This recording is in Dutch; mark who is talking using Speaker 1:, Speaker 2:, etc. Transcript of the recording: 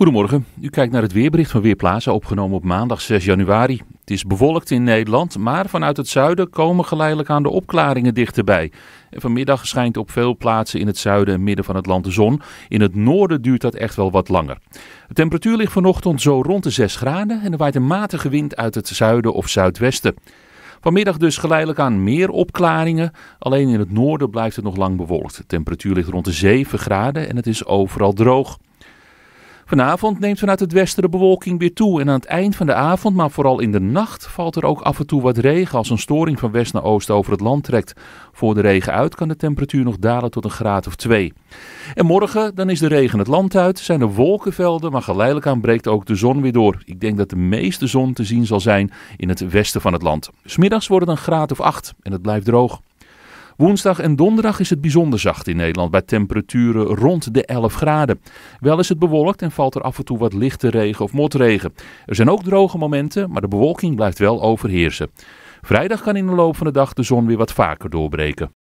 Speaker 1: Goedemorgen, u kijkt naar het weerbericht van Weerplaza, opgenomen op maandag 6 januari. Het is bewolkt in Nederland, maar vanuit het zuiden komen geleidelijk aan de opklaringen dichterbij. En vanmiddag schijnt op veel plaatsen in het zuiden en midden van het land de zon. In het noorden duurt dat echt wel wat langer. De temperatuur ligt vanochtend zo rond de 6 graden en er waait een matige wind uit het zuiden of zuidwesten. Vanmiddag dus geleidelijk aan meer opklaringen. Alleen in het noorden blijft het nog lang bewolkt. De temperatuur ligt rond de 7 graden en het is overal droog. Vanavond neemt vanuit het westen de bewolking weer toe en aan het eind van de avond, maar vooral in de nacht, valt er ook af en toe wat regen als een storing van west naar oost over het land trekt. Voor de regen uit kan de temperatuur nog dalen tot een graad of twee. En morgen, dan is de regen het land uit, zijn er wolkenvelden, maar geleidelijk aan breekt ook de zon weer door. Ik denk dat de meeste zon te zien zal zijn in het westen van het land. Smiddags wordt het een graad of acht en het blijft droog. Woensdag en donderdag is het bijzonder zacht in Nederland bij temperaturen rond de 11 graden. Wel is het bewolkt en valt er af en toe wat lichte regen of motregen. Er zijn ook droge momenten, maar de bewolking blijft wel overheersen. Vrijdag kan in de loop van de dag de zon weer wat vaker doorbreken.